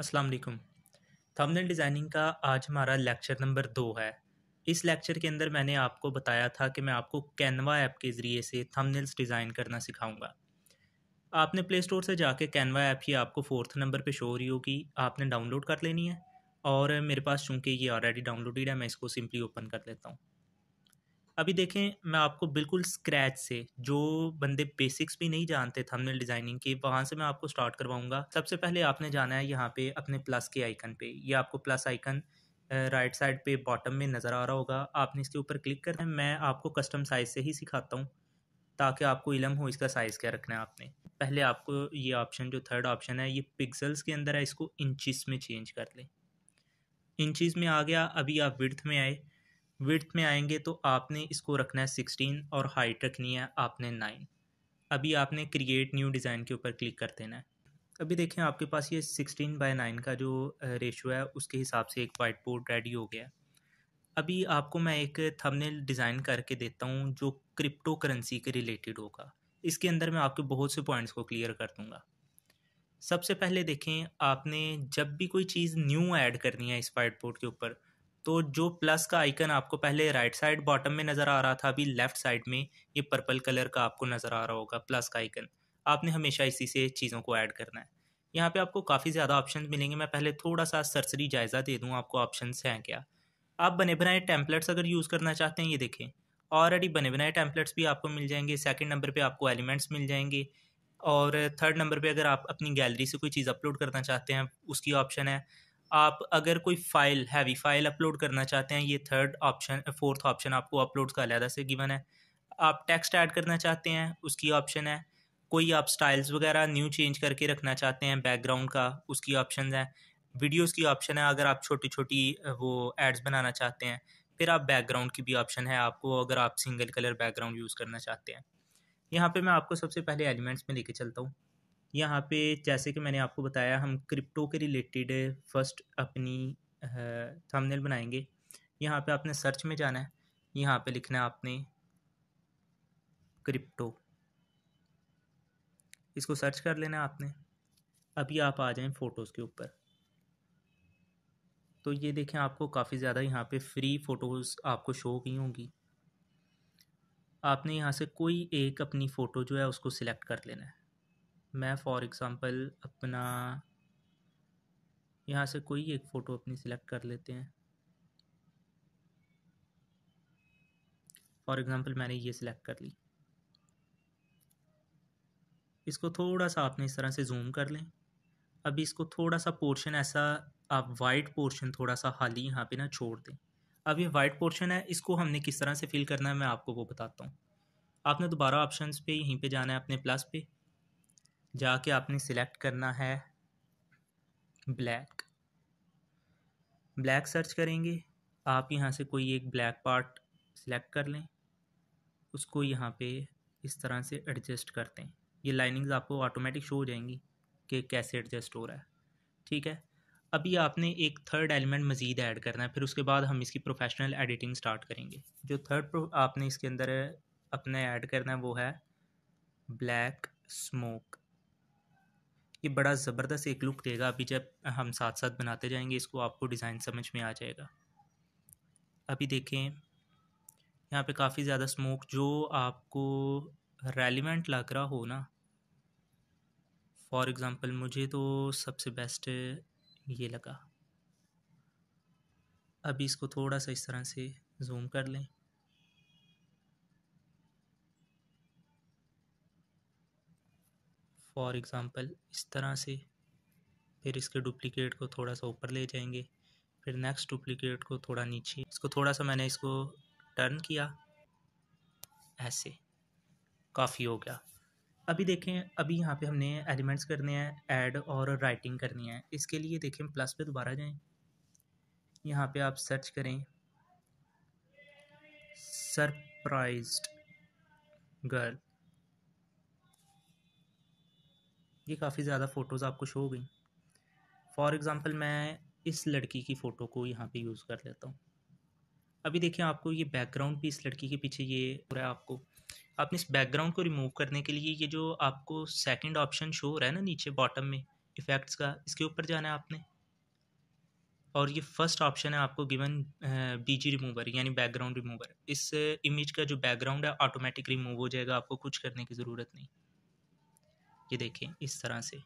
असलम वालेकुम thumbnail designing का आज हमारा लेक्चर नंबर दो है इस लेक्चर के अंदर मैंने आपको बताया था कि मैं आपको कैनवा ऐप के ज़रिए से थंबनेल्स डिज़ाइन करना सिखाऊंगा आपने प्ले स्टोर से जाके कैनवा ऐप ही आपको फोर्थ नंबर पे शो हो रही होगी आपने डाउनलोड कर लेनी है और मेरे पास चूँकि ये ऑलरेडी डाउनलोडेड है मैं इसको सिंपली ओपन कर लेता हूँ अभी देखें मैं आपको बिल्कुल स्क्रैच से जो बंदे बेसिक्स भी नहीं जानते थंबनेल डिज़ाइनिंग के वहाँ से मैं आपको स्टार्ट करवाऊँगा सबसे पहले आपने जाना है यहाँ पे अपने प्लस के आइकन पे ये आपको प्लस आइकन राइट साइड पे बॉटम में नज़र आ रहा होगा आपने इसके ऊपर क्लिक करना है मैं आपको कस्टम साइज़ से ही सिखाता हूँ ताकि आपको इलम हो इसका साइज़ क्या रखना है आपने पहले आपको ये ऑप्शन जो थर्ड ऑप्शन है ये पिक्सल्स के अंदर है इसको इंचिस में चेंज कर लें इंचिस में आ गया अभी आप विर्थ में आए विड्थ में आएंगे तो आपने इसको रखना है सिक्सटीन और हाइट रखनी है आपने नाइन अभी आपने क्रिएट न्यू डिज़ाइन के ऊपर क्लिक कर देना है अभी देखें आपके पास ये सिक्सटीन बाय नाइन का जो रेशो है उसके हिसाब से एक वाइट बोर्ड रेडी हो गया अभी आपको मैं एक थंबनेल डिज़ाइन करके देता हूँ जो क्रिप्टो करेंसी के रिलेटेड होगा इसके अंदर मैं आपके बहुत से पॉइंट्स को क्लियर कर दूँगा सबसे पहले देखें आपने जब भी कोई चीज़ न्यू ऐड करनी है इस वाइट बोर्ड के ऊपर तो जो प्लस का आइकन आपको पहले राइट साइड बॉटम में नज़र आ रहा था अभी लेफ़्ट साइड में ये पर्पल कलर का आपको नज़र आ रहा होगा प्लस का आइकन आपने हमेशा इसी से चीज़ों को ऐड करना है यहाँ पे आपको काफ़ी ज़्यादा ऑप्शन मिलेंगे मैं पहले थोड़ा सा सरसरी जायज़ा दे दूँ आपको ऑप्शन हैं क्या आप बने बनाए टैम्पलेट्स अगर यूज़ करना चाहते हैं ये देखें ऑलरेडी बने बनाए टैंपलेट्स भी आपको मिल जाएंगे सेकेंड नंबर पर आपको एलिमेंट्स मिल जाएंगे और थर्ड नंबर पे अगर आप अपनी गैलरी से कोई चीज़ अपलोड करना चाहते हैं उसकी ऑप्शन है आप अगर कोई फाइल हैवी फाइल अपलोड करना चाहते हैं ये थर्ड ऑप्शन फोर्थ ऑप्शन आपको अपलोड का अलहदा से गिवन है आप टेक्स्ट ऐड करना चाहते हैं उसकी ऑप्शन है कोई आप स्टाइल्स वगैरह न्यू चेंज करके रखना चाहते हैं बैकग्राउंड का उसकी ऑप्शन है वीडियोज़ की ऑप्शन है अगर आप छोटी छोटी वो एड्स बनाना चाहते हैं फिर आप बैकग्राउंड की भी ऑप्शन है आपको अगर आप सिंगल कलर बैकग्राउंड यूज़ करना चाहते हैं यहाँ पे मैं आपको सबसे पहले एलिमेंट्स में लेके चलता हूँ यहाँ पे जैसे कि मैंने आपको बताया हम क्रिप्टो के रिलेटेड फर्स्ट अपनी थंबनेल बनाएंगे यहाँ पे आपने सर्च में जाना है यहाँ पे लिखना है आपने क्रिप्टो इसको सर्च कर लेना आपने अभी आप आ जाएं फ़ोटोज़ के ऊपर तो ये देखें आपको काफ़ी ज़्यादा यहाँ पे फ्री फ़ोटोज़ आपको शो की होंगी आपने यहाँ से कोई एक अपनी फ़ोटो जो है उसको सिलेक्ट कर लेना है मैं फॉर एग्ज़ाम्पल अपना यहाँ से कोई एक फ़ोटो अपनी सिलेक्ट कर लेते हैं फॉर एग्ज़ाम्पल मैंने ये सिलेक्ट कर ली इसको थोड़ा सा आपने इस तरह से जूम कर लें अभी इसको थोड़ा सा पोर्शन ऐसा आप वाइट पोर्शन थोड़ा सा ही यहाँ पे ना छोड़ दें अब ये वाइट पोर्शन है इसको हमने किस तरह से फिल करना है मैं आपको वो बताता हूँ आपने दोबारा ऑप्शंस पे यहीं पे जाना है अपने प्लस पे जाके आपने सिलेक्ट करना है ब्लैक ब्लैक सर्च करेंगे आप यहाँ से कोई एक ब्लैक पार्ट सिलेक्ट कर लें उसको यहाँ पे इस तरह से एडजस्ट करते हैं ये लाइनिंग्स आपको ऑटोमेटिक शो हो जाएंगी कि कैसे एडजस्ट हो रहा है ठीक है अभी आपने एक थर्ड एलिमेंट मज़ीद ऐड करना है फिर उसके बाद हम इसकी प्रोफेशनल एडिटिंग स्टार्ट करेंगे जो थर्ड आपने इसके अंदर अपने ऐड करना है वो है ब्लैक स्मोक ये बड़ा ज़बरदस्त एक लुक देगा अभी जब हम साथ साथ बनाते जाएंगे इसको आपको डिज़ाइन समझ में आ जाएगा अभी देखें यहाँ पे काफ़ी ज़्यादा स्मोक जो आपको रेलिवेंट लग रहा हो ना फॉर एग्ज़ाम्पल मुझे तो सबसे बेस्ट ये लगा अभी इसको थोड़ा सा इस तरह से जूम कर लें फॉर एग्ज़ाम्पल इस तरह से फिर इसके डुप्लीकेट को थोड़ा सा ऊपर ले जाएंगे फिर नेक्स्ट डुप्लीकेट को थोड़ा नीचे इसको थोड़ा सा मैंने इसको टर्न किया ऐसे काफ़ी हो गया अभी देखें अभी यहाँ पे हमने एलिमेंट्स करने हैं ऐड और राइटिंग करनी है इसके लिए देखें प्लस पे दोबारा जाएं यहाँ पे आप सर्च करें सरप्राइज्ड गर्ल ये काफ़ी ज़्यादा फ़ोटोज़ आपको शो हो गई फॉर एग्ज़ाम्पल मैं इस लड़की की फ़ोटो को यहाँ पे यूज़ कर लेता हूँ अभी देखिए आपको ये बैकग्राउंड भी इस लड़की के पीछे ये हो रहा है आपको आपने इस बैकग्राउंड को रिमूव करने के लिए ये जो आपको सेकंड ऑप्शन शो हो रहा है ना नीचे बॉटम में इफ़ेक्ट्स का इसके ऊपर जाना है आपने और ये फर्स्ट ऑप्शन है आपको गिवन बीजी रिमूवर यानी बैकग्राउंड रिमूवर इस इमेज का जो बैकग्राउंड है ऑटोमेटिक रिमूव हो जाएगा आपको कुछ करने की ज़रूरत नहीं ये देखें इस तरह से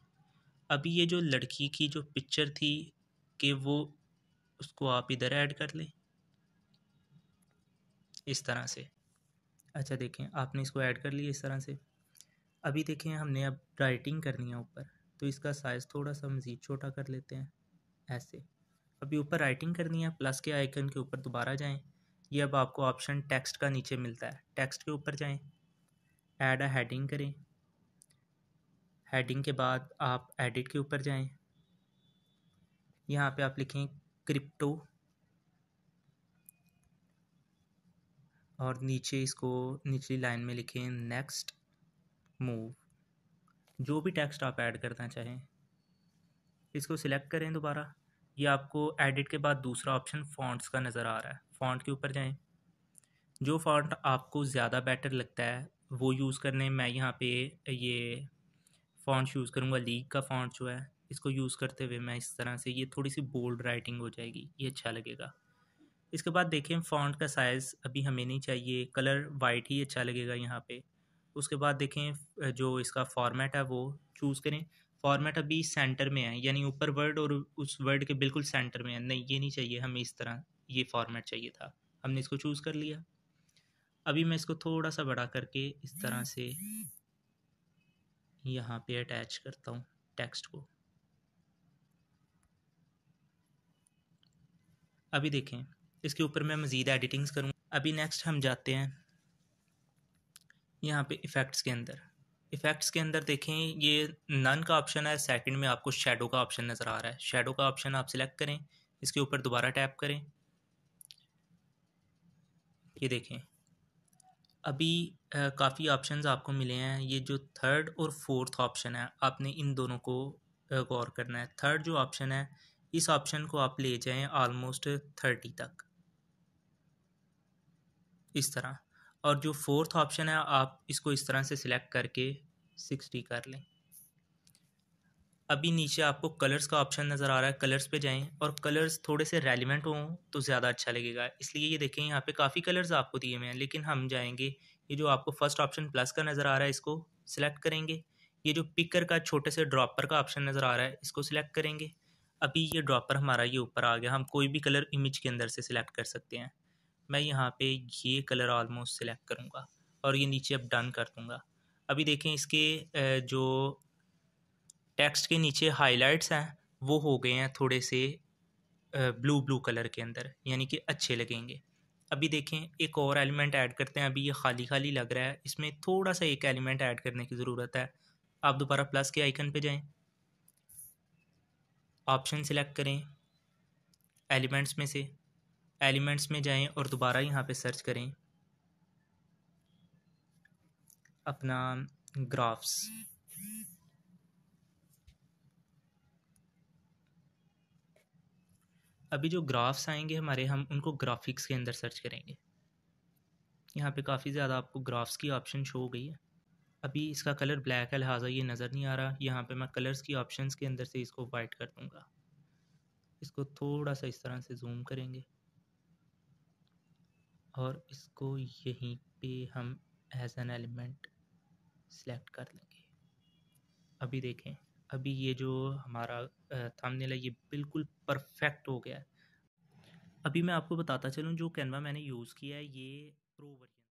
अभी ये जो लड़की की जो पिक्चर थी कि वो उसको आप इधर ऐड कर लें इस तरह से अच्छा देखें आपने इसको ऐड कर लिया इस तरह से अभी देखें हमने अब राइटिंग करनी है ऊपर तो इसका साइज़ थोड़ा सा मज़ीद छोटा कर लेते हैं ऐसे अभी ऊपर राइटिंग करनी है प्लस के आइकन के ऊपर दोबारा जाएं ये अब आपको ऑप्शन टेक्स्ट का नीचे मिलता है टेक्स्ट के ऊपर जाएं ऐड अ हेडिंग करें हेडिंग के बाद आप एडिट के ऊपर जाएं यहाँ पे आप लिखें क्रिप्टो और नीचे इसको निचली लाइन में लिखें नेक्स्ट मूव जो भी टेक्स्ट आप ऐड करना चाहें इसको सिलेक्ट करें दोबारा ये आपको एडिट के बाद दूसरा ऑप्शन फॉन्ट्स का नज़र आ रहा है फॉन्ट के ऊपर जाएं जो फॉन्ट आपको ज़्यादा बेटर लगता है वो यूज़ करने मैं यहाँ पे ये फॉन्ट यूज़ करूँगा लीग का फॉन्ट जो है इसको यूज़ करते हुए मैं इस तरह से ये थोड़ी सी बोल्ड राइटिंग हो जाएगी ये अच्छा लगेगा इसके बाद देखें फॉन्ट का साइज़ अभी हमें नहीं चाहिए कलर वाइट ही अच्छा लगेगा यहाँ पे उसके बाद देखें जो इसका फॉर्मेट है वो चूज़ करें फॉर्मेट अभी सेंटर में है यानी ऊपर वर्ड और उस वर्ड के बिल्कुल सेंटर में है नहीं ये नहीं चाहिए हमें इस तरह ये फॉर्मेट चाहिए था हमने इसको चूज़ कर लिया अभी मैं इसको थोड़ा सा बड़ा करके इस तरह से यहाँ पे अटैच करता हूँ टेक्स्ट को अभी देखें इसके ऊपर मैं मज़ीद एडिटिंग्स करूँगा अभी नेक्स्ट हम जाते हैं यहाँ पे इफ़ेक्ट्स के अंदर इफ़ेक्ट्स के अंदर देखें ये नन का ऑप्शन है सेकंड में आपको शेडो का ऑप्शन नज़र आ रहा है शेडो का ऑप्शन आप सिलेक्ट करें इसके ऊपर दोबारा टैप करें ये देखें अभी काफ़ी ऑप्शंस आपको मिले हैं ये जो थर्ड और फोर्थ ऑप्शन है आपने इन दोनों को गौर करना है थर्ड जो ऑप्शन है इस ऑप्शन को आप ले जाएं ऑलमोस्ट थर्टी तक इस तरह और जो फोर्थ ऑप्शन है आप इसको इस तरह से सिलेक्ट करके सिक्सटी कर लें अभी नीचे आपको कलर्स का ऑप्शन नज़र आ रहा है कलर्स पे जाएं और कलर्स थोड़े से रेलिवेंट हों तो ज़्यादा अच्छा लगेगा इसलिए ये देखें यहाँ पे काफ़ी कलर्स आपको दिए हुए हैं लेकिन हम जाएंगे ये जो आपको फर्स्ट ऑप्शन प्लस का नज़र आ रहा है इसको सिलेक्ट करेंगे ये जो पिकर का छोटे से ड्रॉपर का ऑप्शन नज़र आ रहा है इसको सिलेक्ट करेंगे अभी ये ड्रॉपर हमारा ये ऊपर आ गया हम कोई भी कलर इमेज के अंदर से सिलेक्ट कर सकते हैं मैं यहाँ पर ये कलर ऑलमोस्ट सिलेक्ट करूँगा और ये नीचे अब डन कर दूँगा अभी देखें इसके जो टेक्स्ट के नीचे हाईलाइट्स हैं वो हो गए हैं थोड़े से ब्लू ब्लू कलर के अंदर यानी कि अच्छे लगेंगे अभी देखें एक और एलिमेंट ऐड करते हैं अभी ये खाली खाली लग रहा है इसमें थोड़ा सा एक एलिमेंट ऐड करने की ज़रूरत है आप दोबारा प्लस के आइकन पे जाएं ऑप्शन सिलेक्ट करें एलिमेंट्स में से एलिमेंट्स में जाएं और दोबारा यहाँ पे सर्च करें अपना ग्राफ्स अभी जो ग्राफ्स आएंगे हमारे हम उनको ग्राफिक्स के अंदर सर्च करेंगे यहाँ पे काफ़ी ज़्यादा आपको ग्राफ्स की ऑप्शन शो हो गई है अभी इसका कलर ब्लैक है लिहाजा ये नज़र नहीं आ रहा यहाँ पे मैं कलर्स की ऑप्शन के अंदर से इसको वाइट कर दूँगा इसको थोड़ा सा इस तरह से जूम करेंगे और इसको यहीं पे हम एज एन एलिमेंट सेलेक्ट कर लेंगे अभी देखें अभी ये जो हमारा थामनेला ये बिल्कुल परफेक्ट हो गया है अभी मैं आपको बताता चलूँ जो कैनवा मैंने यूज़ किया है ये प्रो वर्जन